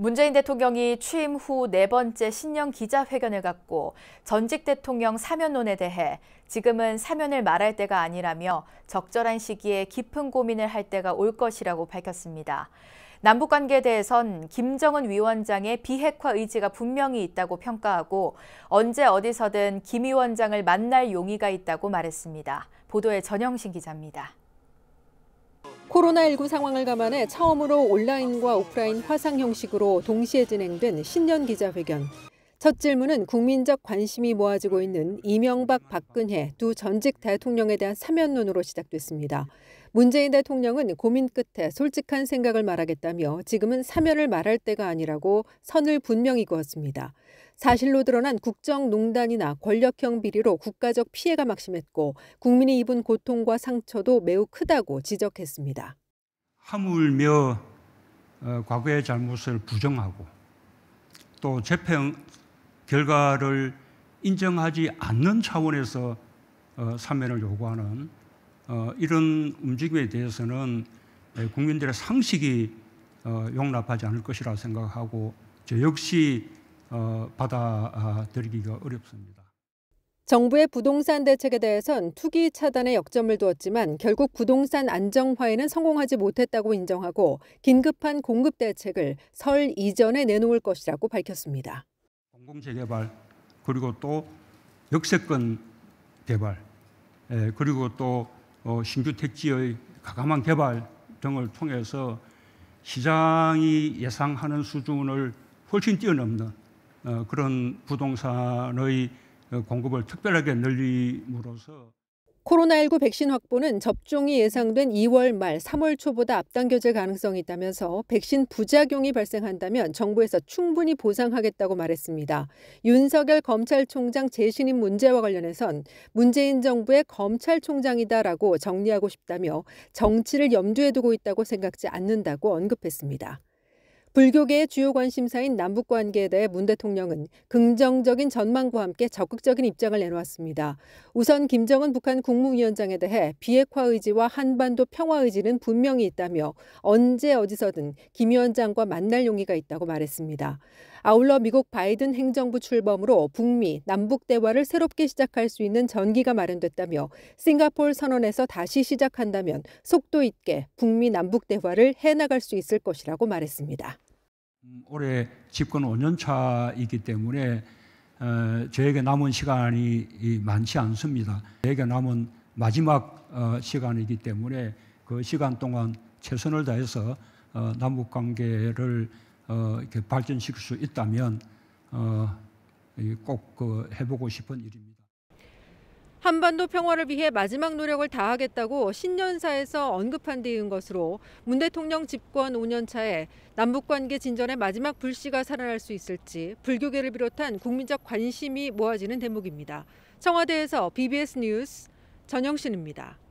문재인 대통령이 취임 후 네 번째 신년 기자회견을 갖고 전직 대통령 사면론에 대해 지금은 사면을 말할 때가 아니라며 적절한 시기에 깊은 고민을 할 때가 올 것이라고 밝혔습니다. 남북 관계에 대해선 김정은 위원장의 비핵화 의지가 분명히 있다고 평가하고 언제 어디서든 김 위원장을 만날 용의가 있다고 말했습니다. 보도에 전영신 기자입니다. 코로나19 상황을 감안해 처음으로 온라인과 오프라인 화상 형식으로 동시에 진행된 신년 기자회견. 첫 질문은 국민적 관심이 모아지고 있는 이명박, 박근혜 두 전직 대통령에 대한 사면론으로 시작됐습니다. 문재인 대통령은 고민 끝에 솔직한 생각을 말하겠다며 지금은 사면을 말할 때가 아니라고 선을 분명히 그었습니다. 사실로 드러난 국정농단이나 권력형 비리로 국가적 피해가 막심했고 국민이 입은 고통과 상처도 매우 크다고 지적했습니다. 하물며 어, 과거의 잘못을 부정하고 또 재평, 결과를 인정하지 않는 차원에서 어, 사면을 요구하는 어, 이런 움직임에 대해서는 예, 국민들의 상식이 어, 용납하지 않을 것이라 생각하고 저 역시 받아들이기가 어렵습니다. 정부의 부동산 대책에 대해선 투기 차단에 역점을 두었지만 결국 부동산 안정화에는 성공하지 못했다고 인정하고 긴급한 공급 대책을 설 이전에 내놓을 것이라고 밝혔습니다. 공공재개발 그리고 또 역세권 개발 예, 그리고 또 어, 신규 택지의 가감한 개발 등을 통해서 시장이 예상하는 수준을 훨씬 뛰어넘는 어, 그런 부동산의 어, 공급을 특별하게 늘림으로써 코로나19 백신 확보는 접종이 예상된 2월 말 3월 초보다 앞당겨질 가능성이 있다면서 백신 부작용이 발생한다면 정부에서 충분히 보상하겠다고 말했습니다. 윤석열 검찰총장 재신임 문제와 관련해선 문재인 정부의 검찰총장이다라고 정리하고 싶다며 정치를 염두에 두고 있다고 생각지 않는다고 언급했습니다. 불교계의 주요 관심사인 남북 관계에 대해 문 대통령은 긍정적인 전망과 함께 적극적인 입장을 내놓았습니다. 우선 김정은 북한 국무위원장에 대해 비핵화 의지와 한반도 평화 의지는 분명히 있다며 언제 어디서든 김 위원장과 만날 용의가 있다고 말했습니다. 아울러 미국 바이든 행정부 출범으로 북미, 남북 대화를 새롭게 시작할 수 있는 전기가 마련됐다며 싱가폴 선언에서 다시 시작한다면 속도 있게 북미 남북 대화를 해나갈 수 있을 것이라고 말했습니다. 음, 올해 집권 5년 차이기 때문에 어, 저에게 남은 시간이 많지 않습니다. 저에게 남은 마지막 어, 시간이기 때문에 그 시간 동안 최선을 다해서 어, 남북 관계를 어, 이렇게 발전시킬 수 있다면 어, 꼭그 해보고 싶은 일입니다. 한반도 평화를 위해 마지막 노력을 다하겠다고 신년사에서 언급한 뒤인 것으로 문 대통령 집권 5년 차에 남북 관계 진전의 마지막 불씨가 살아날 수 있을지 불교계를 비롯한 국민적 관심이 모아지는 대목입니다. 청와대에서 BBS 뉴스 전영신입니다.